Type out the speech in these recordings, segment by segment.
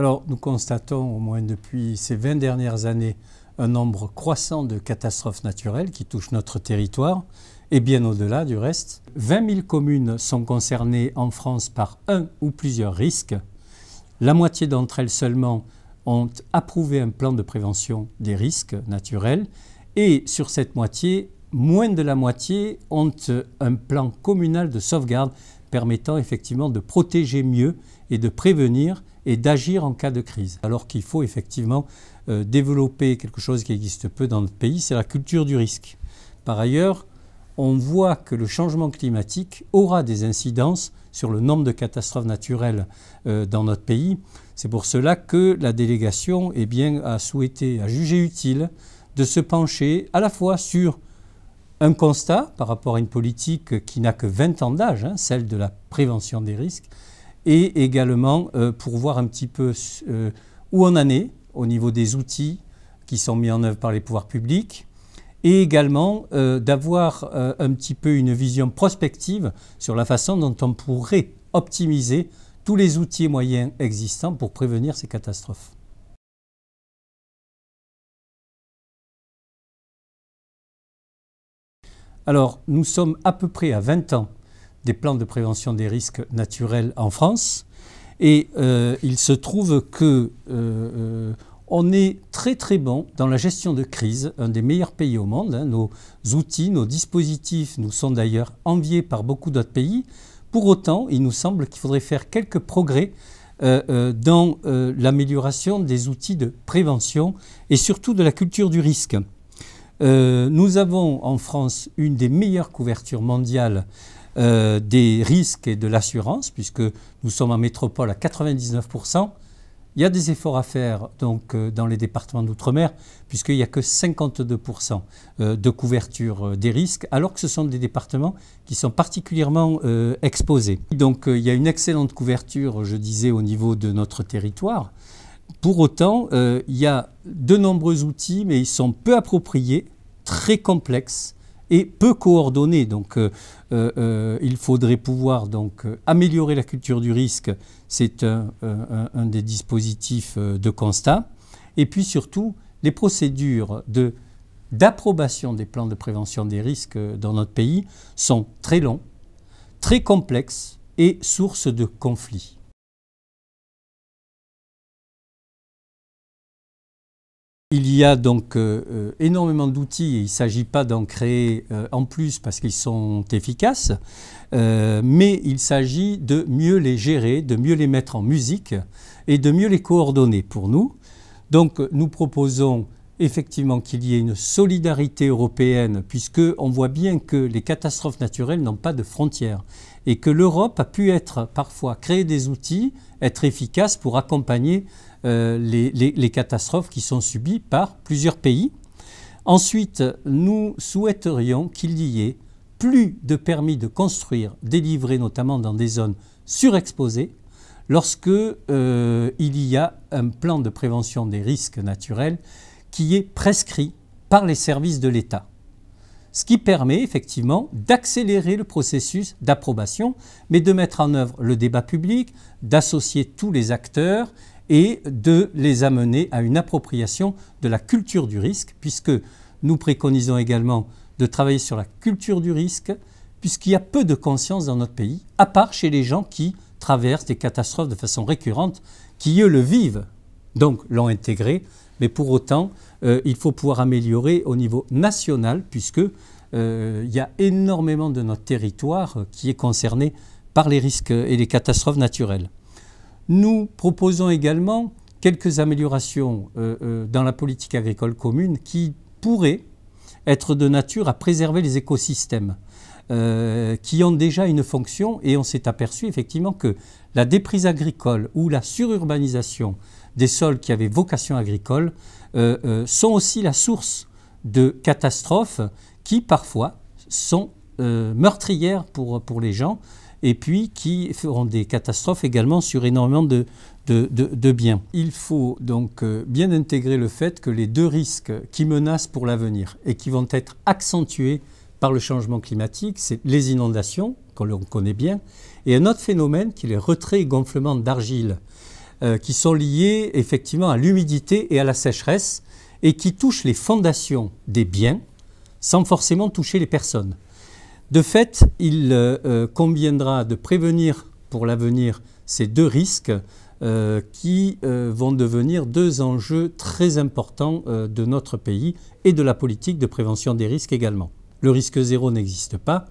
Alors, nous constatons, au moins depuis ces 20 dernières années, un nombre croissant de catastrophes naturelles qui touchent notre territoire et bien au-delà du reste. 20 000 communes sont concernées en France par un ou plusieurs risques. La moitié d'entre elles seulement ont approuvé un plan de prévention des risques naturels et sur cette moitié, moins de la moitié ont un plan communal de sauvegarde, permettant effectivement de protéger mieux et de prévenir et d'agir en cas de crise. Alors qu'il faut effectivement euh, développer quelque chose qui existe peu dans notre pays, c'est la culture du risque. Par ailleurs, on voit que le changement climatique aura des incidences sur le nombre de catastrophes naturelles euh, dans notre pays. C'est pour cela que la délégation eh a souhaité, a jugé utile de se pencher à la fois sur un constat par rapport à une politique qui n'a que 20 ans d'âge, hein, celle de la prévention des risques, et également euh, pour voir un petit peu euh, où on en est au niveau des outils qui sont mis en œuvre par les pouvoirs publics, et également euh, d'avoir un petit peu une vision prospective sur la façon dont on pourrait optimiser tous les outils et moyens existants pour prévenir ces catastrophes. Alors, nous sommes à peu près à 20 ans des plans de prévention des risques naturels en France. Et euh, il se trouve que euh, euh, on est très très bon dans la gestion de crise, un des meilleurs pays au monde. Hein. Nos outils, nos dispositifs nous sont d'ailleurs enviés par beaucoup d'autres pays. Pour autant, il nous semble qu'il faudrait faire quelques progrès dans l'amélioration des outils de prévention et surtout de la culture du risque. Euh, nous avons en France une des meilleures couvertures mondiales euh, des risques et de l'assurance, puisque nous sommes en métropole à 99%. Il y a des efforts à faire donc, euh, dans les départements d'outre-mer, puisqu'il n'y a que 52% de couverture des risques, alors que ce sont des départements qui sont particulièrement exposés. Donc il y a une excellente couverture, je disais, au niveau de notre territoire. Pour autant, euh, il y a de nombreux outils, mais ils sont peu appropriés, très complexes et peu coordonnés. Donc, euh, euh, il faudrait pouvoir donc améliorer la culture du risque. C'est un, des dispositifs de constat. Et puis surtout, les procédures d'approbation des plans de prévention des risques dans notre pays sont très longs, très complexes et source de conflits. Il y a donc euh, euh, énormément d'outils et il ne s'agit pas d'en créer euh, en plus parce qu'ils sont efficaces, mais il s'agit de mieux les gérer, de mieux les mettre en musique et de mieux les coordonner pour nous. Donc nous proposons effectivement qu'il y ait une solidarité européenne puisque on voit bien que les catastrophes naturelles n'ont pas de frontières et que l'Europe a pu être parfois créer des outils, être efficace pour accompagner euh, les, catastrophes qui sont subies par plusieurs pays. Ensuite, nous souhaiterions qu'il y ait plus de permis de construire délivrés notamment dans des zones surexposées lorsque euh, il y a un plan de prévention des risques naturels qui est prescrit par les services de l'État ce qui permet effectivement d'accélérer le processus d'approbation, mais de mettre en œuvre le débat public, d'associer tous les acteurs et de les amener à une appropriation de la culture du risque, puisque nous préconisons également de travailler sur la culture du risque, puisqu'il y a peu de conscience dans notre pays, à part chez les gens qui traversent des catastrophes de façon récurrente, qui eux le vivent, donc l'ont intégré mais pour autant, euh, il faut pouvoir améliorer au niveau national, puisque euh, il y a énormément de notre territoire euh, qui est concerné par les risques et les catastrophes naturelles. Nous proposons également quelques améliorations dans la politique agricole commune qui pourraient être de nature à préserver les écosystèmes. qui ont déjà une fonction et on s'est aperçu effectivement que la déprise agricole ou la sururbanisation des sols qui avaient vocation agricole, euh, euh, sont aussi la source de catastrophes qui parfois sont euh, meurtrières pour, les gens et puis qui feront des catastrophes également sur énormément de, biens. Il faut donc bien intégrer le fait que les deux risques qui menacent pour l'avenir et qui vont être accentués par le changement climatique, c'est les inondations, qu'on connaît bien, et un autre phénomène qui est le retrait et gonflement d'argile, euh, qui sont liées effectivement à l'humidité et à la sécheresse et qui touchent les fondations des biens sans forcément toucher les personnes. De fait, il euh, euh, conviendra de prévenir pour l'avenir ces deux risques qui vont devenir deux enjeux très importants de notre pays et de la politique de prévention des risques également. Le risque zéro n'existe pas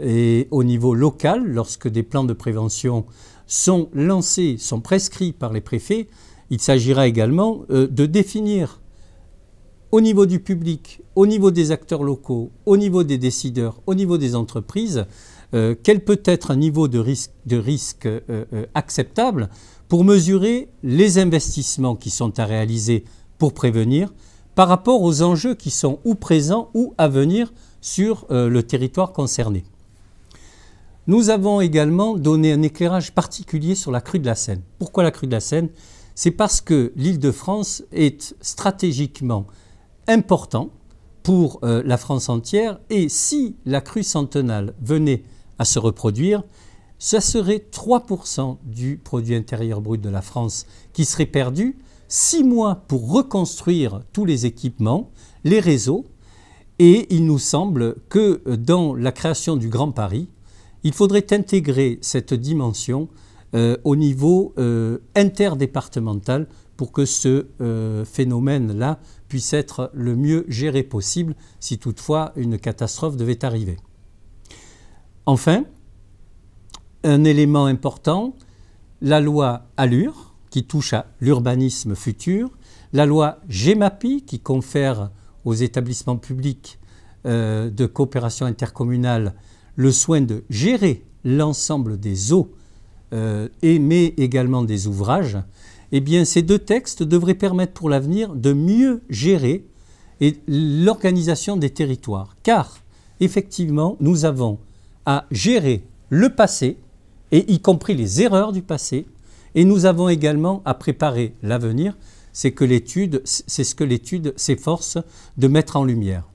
et au niveau local, lorsque des plans de prévention sont lancés, sont prescrits par les préfets, il s'agira également euh, de définir au niveau du public, au niveau des acteurs locaux, au niveau des décideurs, au niveau des entreprises, euh, quel peut être un niveau de risque, euh, acceptable pour mesurer les investissements qui sont à réaliser pour prévenir par rapport aux enjeux qui sont ou présents ou à venir sur le territoire concerné. Nous avons également donné un éclairage particulier sur la crue de la Seine. Pourquoi la crue de la Seine C'est parce que l'île de France est stratégiquement importante pour euh, la France entière et si la crue centenale venait à se reproduire, ça serait 3% du produit intérieur brut de la France qui serait perdu, Six mois pour reconstruire tous les équipements, les réseaux, et il nous semble que euh, dans la création du Grand Paris, il faudrait intégrer cette dimension euh, au niveau euh, interdépartemental pour que ce euh, phénomène-là puisse être le mieux géré possible si toutefois une catastrophe devait arriver. Enfin, un élément important, la loi Allure, qui touche à l'urbanisme futur, la loi GEMAPI, qui confère aux établissements publics de coopération intercommunale le soin de gérer l'ensemble des eaux euh, et mais également des ouvrages, eh bien ces deux textes devraient permettre pour l'avenir de mieux gérer l'organisation des territoires. Car effectivement, nous avons à gérer le passé, et y compris les erreurs du passé, et nous avons également à préparer l'avenir. C'est ce que l'étude s'efforce de mettre en lumière.